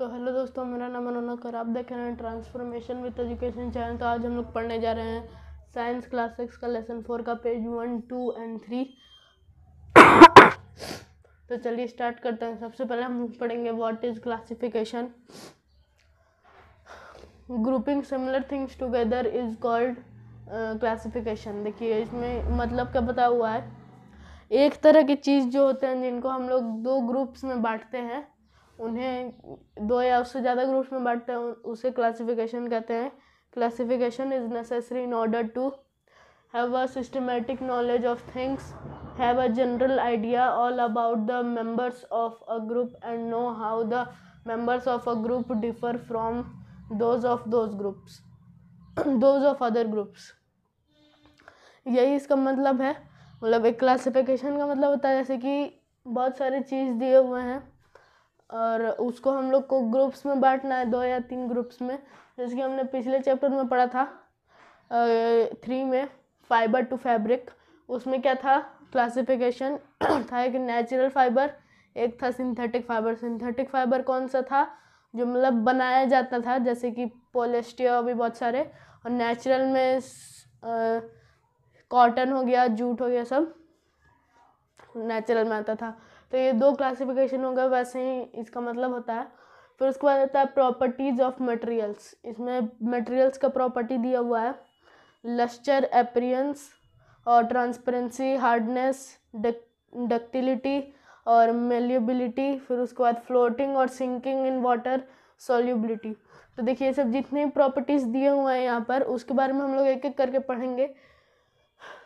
तो हेलो दोस्तों मेरा नाम अनोनक कर आप देख रहे हैं ट्रांसफॉर्मेशन विद एजुकेशन चैनल तो आज हम लोग पढ़ने जा रहे हैं साइंस क्लास सिक्स का लेसन फोर का page one two and three तो चलिए स्टार्ट करते हैं सबसे पहले हम पढ़ेंगे what is classification grouping similar things together is called classification देखिए इसमें मतलब क्या बताया हुआ है एक तरह की चीज़ जो होते हैं जिनको हम लोग दो ग्रुप्स में बांटते हैं उन्हें दो या उससे ज़्यादा ग्रुप्स में बांटते हैं उसे क्लासिफिकेशन कहते हैं classification is necessary in order to have a systematic knowledge of things have a general idea all about the members of a group and know how the members of a group differ from those of those groups those of other groups यही इसका मतलब है मतलब एक classification का मतलब होता है जैसे कि बहुत सारे चीज़ दिए हुए हैं और उसको हम लोग को ग्रुप्स में बांटना है दो या तीन ग्रुप्स में जैसे कि हमने पिछले चैप्टर में पढ़ा था थ्री में फाइबर टू फैब्रिक उसमें क्या था क्लासिफिकेशन था एक नेचुरल फाइबर एक था सिंथेटिक फाइबर सिंथेटिक फाइबर कौन सा था जो मतलब बनाया जाता था जैसे कि पोलेस्टिया भी बहुत सारे और नेचुरल में कॉटन हो गया जूट हो गया सब नेचुरल में आता था तो ये दो क्लासिफिकेशन हो गए वैसे ही इसका मतलब होता है फिर उसके बाद आता है प्रॉपर्टीज़ ऑफ मटेरियल्स इसमें मटेरियल्स का प्रॉपर्टी दिया हुआ है लश्चर एपरियंस और ट्रांसपेरेंसी हार्डनेस डक्टिलिटी और मेल्यूबिलिटी फिर उसके बाद फ्लोटिंग और सिंकिंग इन वाटर सोल्यूबिलिटी तो देखिए ये सब जितने प्रॉपर्टीज़ दिए हुए हैं यहाँ पर उसके बारे में हम लोग एक एक करके पढ़ेंगे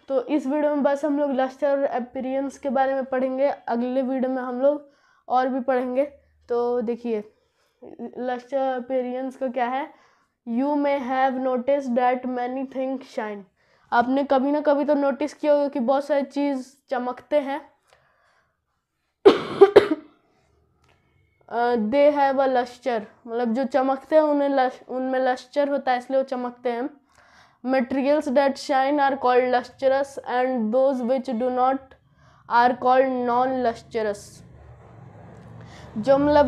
तो इस वीडियो में बस हम लोग लस्टर अपीरियंस के बारे में पढ़ेंगे अगले वीडियो में हम लोग और भी पढ़ेंगे तो देखिए लस्टर अपीरियंस का क्या है you may have notice that many thing shine आपने कभी ना कभी तो नोटिस किया होगा कि बहुत सारी चीज़ चमकते हैं दे हैव अ लश्चर मतलब जो चमकते हैं उन्हें लश उनमें लश्चर होता है इसलिए वो चमकते हैं materials that shine are called lustrous and those which do not are called non lustrous जो मतलब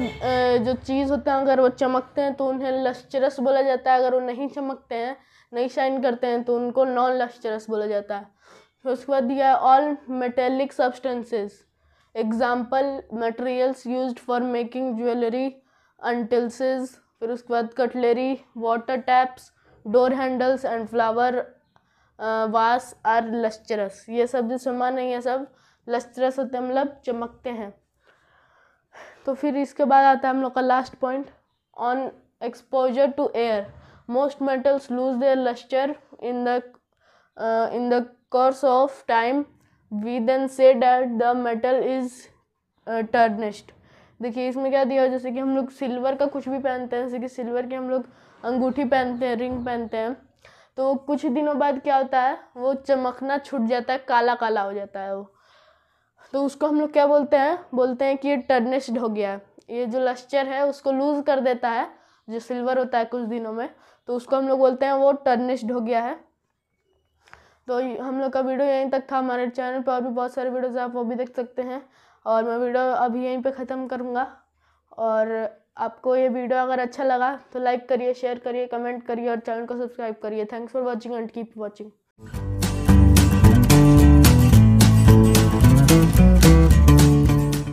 जो चीज़ होते हैं अगर वो चमकते हैं तो उन्हें लस्चरस बोला जाता है अगर वो नहीं चमकते हैं नहीं शाइन करते हैं तो उनको नॉन लस्चरस बोला जाता है फिर उसके बाद दिया है all metallic substances example materials use for making jewellery utensils फिर उसके बाद cutlery water taps door handles and flower vase are lustrous ये सब जो सामान है ये सब लस्चरस होते हैं मतलब चमकते हैं तो फिर इसके बाद आता है हम लोग का last point on exposure to air most metals lose their lustre in the in the course of time we then say that the metal is tarnished देखिए इसमें क्या दिया जैसे कि हम लोग सिल्वर का कुछ भी पहनते हैं जैसे कि सिल्वर की हम लोग अंगूठी पहनते हैं रिंग पहनते हैं तो कुछ दिनों बाद क्या होता है वो चमकना छूट जाता है काला काला हो जाता है वो तो उसको हम लोग क्या बोलते हैं बोलते हैं कि ये टर्निश्ड हो गया है ये जो लस्चर है उसको लूज़ कर देता है जो सिल्वर होता है कुछ दिनों में तो उसको हम लोग बोलते हैं वो टर्निश्ड हो गया है तो हम लोग का वीडियो यहीं तक था हमारे चैनल पर और भी बहुत सारे वीडियोज़ आप वो भी देख सकते हैं और मैं वीडियो अभी यहीं पे ख़त्म करूँगा और आपको ये वीडियो अगर अच्छा लगा तो लाइक करिए शेयर करिए कमेंट करिए और चैनल को सब्सक्राइब करिए thanks for watching and keep watching